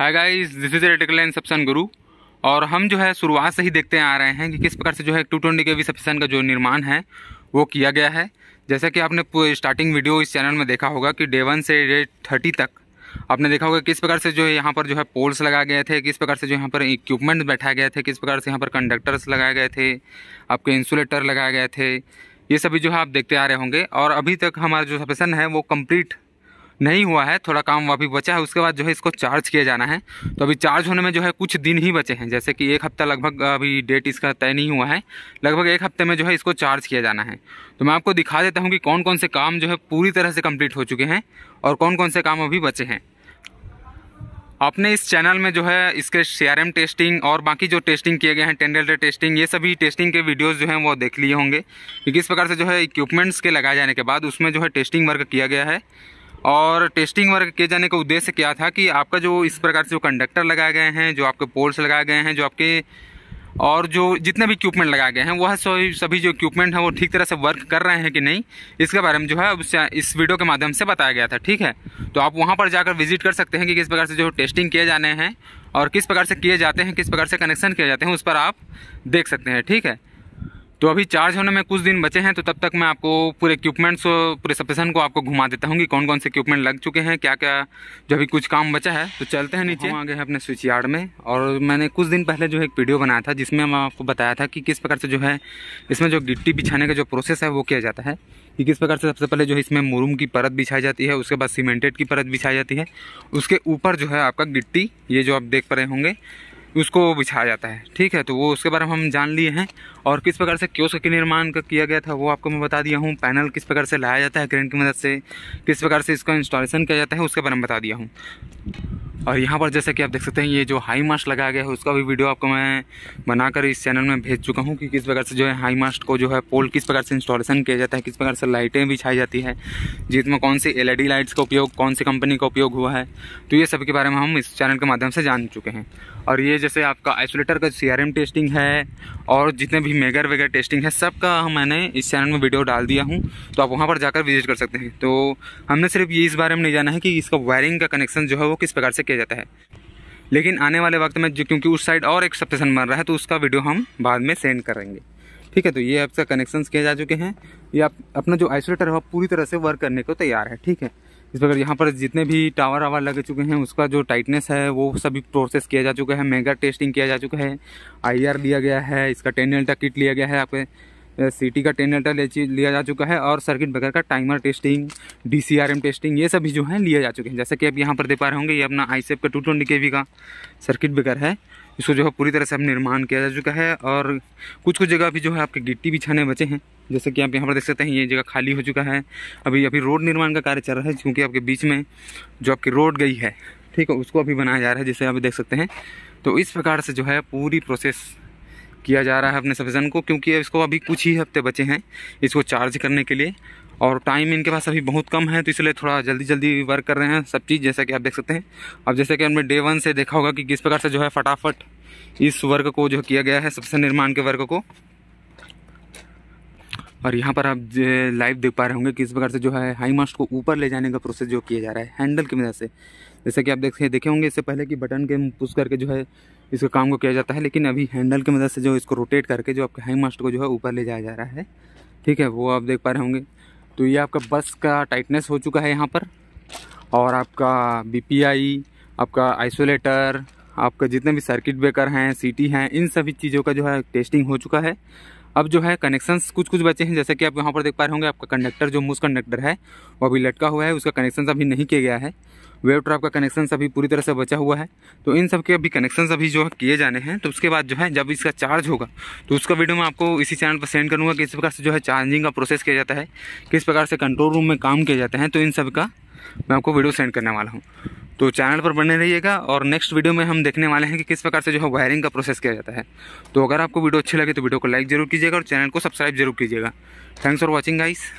hi guys this is reticle and Guru और हम जो है शुरुआत से ही देखते आ रहे हैं कि किस प्रकार से जो है two twenty K V substation का जो निर्माण है वो किया गया है जैसा कि आपने स्टार्टिंग वीडियो इस चैनल में देखा होगा कि डे वन से डे थर्टी तक आपने देखा होगा किस प्रकार से जो है यहाँ पर जो है पोल्स लगाए गए थे किस प्रकार से जो यहाँ पर इक्विपमेंट बैठाए गए थे किस प्रकार से यहाँ पर कंडक्टर्स लगाए गए थे आपके इंसुलेटर लगाए गए थे ये सभी जो है आप देखते आ रहे होंगे और अभी तक हमारा जो सप्सन है वो कम्प्लीट नहीं हुआ है थोड़ा काम अभी बचा है उसके बाद जो है इसको चार्ज किया जाना है तो अभी चार्ज होने में जो है कुछ दिन ही बचे हैं जैसे कि एक हफ्ता लगभग अभी डेट इसका तय नहीं हुआ है लगभग एक हफ्ते में जो है इसको चार्ज किया जाना है तो मैं आपको दिखा देता हूँ कि कौन कौन से काम जो है पूरी तरह से कम्प्लीट हो चुके हैं और कौन कौन से काम अभी बचे हैं आपने इस चैनल में जो है इसके सी टेस्टिंग और बाकी जो टेस्टिंग किए गए हैं टेंडर टेस्टिंग ये सभी टेस्टिंग के वीडियोस जो हैं वो देख लिए होंगे कि किस प्रकार से जो है इक्विपमेंट्स के लगाए जाने के बाद उसमें जो है टेस्टिंग वर्क किया गया है और टेस्टिंग वर्क किए जाने का उद्देश्य क्या था कि आपका जो इस प्रकार से जो कंडक्टर लगाए गए हैं जो आपके पोल्स लगाए गए हैं जो आपके और जो जितने भी इक्विपमेंट लगाए गए हैं वह सभी जो इक्विपमेंट हैं वो ठीक तरह से वर्क कर रहे हैं कि नहीं इसके बारे में जो है इस वीडियो के माध्यम से बताया गया था ठीक है तो आप वहाँ पर जाकर विजिट कर सकते हैं कि किस प्रकार से जो टेस्टिंग किए जाने हैं और किस प्रकार से किए जाते हैं किस प्रकार से कनेक्शन किए जाते हैं उस पर आप देख सकते हैं ठीक है तो अभी चार्ज होने में कुछ दिन बचे हैं तो तब तक मैं आपको पूरे इक्विपमेंट्स पूरे सपेशन को आपको घुमा देता हूँ कि कौन कौन से इक्विपमेंट लग चुके हैं क्या क्या जो अभी कुछ काम बचा है तो चलते हैं नीचे हम आ गए हैं अपने स्विच यार्ड में और मैंने कुछ दिन पहले जो एक वीडियो बनाया था जिसमें मैं आपको बताया था कि किस प्रकार से जो है इसमें जो गिट्टी बिछाने का जो प्रोसेस है वो किया जाता है कि किस प्रकार से सबसे पहले जो है इसमें मुरूम की परत बिछाई जाती है उसके बाद सीमेंटेड की परत बिछाई जाती है उसके ऊपर जो है आपका गिट्टी ये जो आप देख पा रहे होंगे उसको बिछाया जाता है ठीक है तो वो उसके बारे में हम जान लिए हैं और किस प्रकार से क्योस के निर्माण किया गया था वो आपको मैं बता दिया हूँ पैनल किस प्रकार से लाया जाता है करेंट की मदद से किस प्रकार से इसका इंस्टॉलेशन किया जाता है उसके बारे में बता दिया हूँ और यहाँ पर जैसे कि आप देख सकते हैं ये जो हाई मास्ट लगाया गया है उसका भी वीडियो आपको मैं बनाकर इस चैनल में भेज चुका हूँ कि किस प्रकार से जो है हाई मास्ट को जो है पोल किस प्रकार से इंस्टॉलेशन किया जाता है किस प्रकार से लाइटें बिछाई जाती है जिसमें कौन सी एल लाइट्स का उपयोग कौन सी कंपनी का उपयोग हुआ है तो ये सब के बारे में हम इस चैनल के माध्यम से जान चुके हैं और ये जैसे आपका आइसोलेटर का सी टेस्टिंग है और जितने भी मेगर वगैरह टेस्टिंग है सब का मैंने इस चैनल में वीडियो डाल दिया हूँ तो आप वहाँ पर जाकर विजिट कर सकते हैं तो हमने सिर्फ ये इस बारे में नहीं जाना है कि इसका वायरिंग का कनेक्शन जो है वो किस प्रकार से किया जाता है लेकिन आने वाले वक्त में जो क्योंकि उस साइड और एक सब बन रहा है तो उसका वीडियो हम बाद में सेंड करेंगे ठीक है तो ये आपका कनेक्शन किए जा चुके हैं ये आप अपना जो आइसोलेटर है पूरी तरह से वर्क करने को तैयार है ठीक है इस प्रकार यहाँ पर जितने भी टावर आवर लगे चुके हैं उसका जो टाइटनेस है वो सभी प्रोसेस किया जा चुका है मेगा टेस्टिंग किया जा चुका है आई लिया गया है इसका टेन डेल्टा किट लिया गया है आपके सिटी का टेन एल्टा लिया जा चुका है और सर्किट ब्रेकर का टाइमर टेस्टिंग डी टेस्टिंग ये सभी जो है लिया जा चुके हैं जैसे कि आप यहाँ पर दे पा रहे होंगे ये अपना आई e का टू ट्वेंटी के वी का सर्किट ब्रेकर है इसको जो है पूरी तरह से अब निर्माण किया जा चुका है और कुछ कुछ जगह भी जो है आपके गिट्टी बिछाने बचे हैं जैसे कि आप यहाँ पर देख सकते हैं ये जगह खाली हो चुका है अभी अभी रोड निर्माण का कार्य चल रहा है क्योंकि आपके बीच में जो आपकी रोड गई है ठीक है उसको अभी बनाया जा रहा है जिसे आप देख सकते हैं तो इस प्रकार से जो है पूरी प्रोसेस किया जा रहा है अपने सफेजन को क्योंकि इसको अभी कुछ ही हफ्ते बचे हैं इसको चार्ज करने के लिए और टाइम इनके पास अभी बहुत कम है तो इसलिए थोड़ा जल्दी जल्दी वर्क कर रहे हैं सब चीज़ जैसा कि आप देख सकते हैं अब जैसे कि हमने डे वन से देखा होगा कि किस प्रकार से जो है फटाफट इस वर्क को जो किया गया है सबसे निर्माण के वर्क को और यहाँ पर आप लाइव देख पा रहे होंगे किस प्रकार से जो है हाई मास्ट को ऊपर ले जाने का प्रोसेस जो किया जा रहा है हैंडल की वजह से जैसे कि आप देख देखे होंगे इससे पहले कि बटन के पुश करके जो है इसका काम को किया जाता है लेकिन अभी हैंडल की मदद से जो इसको रोटेट करके जो आपके हाई मास्ट को जो है ऊपर ले जाया जा रहा है ठीक है वो आप देख पा रहे होंगे तो ये आपका बस का टाइटनेस हो चुका है यहाँ पर और आपका बीपीआई आपका आइसोलेटर आपका जितने भी सर्किट ब्रेकर हैं सीटी हैं इन सभी चीज़ों का जो है टेस्टिंग हो चुका है अब जो है कनेक्शंस कुछ कुछ बचे हैं जैसे कि आप यहाँ पर देख पा रहे होंगे आपका कंडक्टर जो मूस कंडक्टर है वो अभी लटका हुआ है उसका कनेक्शन अभी नहीं किया गया है वेव ट्रैप का कनेक्शन अभी पूरी तरह से बचा हुआ है तो इन सब के अभी कनेक्शन अभी जो है किए जाने हैं तो उसके बाद जो है जब इसका चार्ज होगा तो उसका वीडियो मैं आपको इसी चैनल पर सेंड करूँगा किस प्रकार से जो है चार्जिंग का प्रोसेस किया जाता है किस प्रकार से कंट्रोल रूम में काम किया जाता है तो इन सब का मैं आपको वीडियो सेंड करने वाला हूँ तो चैनल पर बने रहिएगा और नेक्स्ट वीडियो में हम देखने वाले हैं कि किस प्रकार से जो है वायरिंग का प्रोसेस किया जाता है तो अगर आपको वीडियो अच्छी लगे तो वीडियो को लाइक जरूर कीजिएगा और चैनल को सब्सक्राइब जरूर कीजिएगा थैंक्स फॉर वॉचिंग गाइस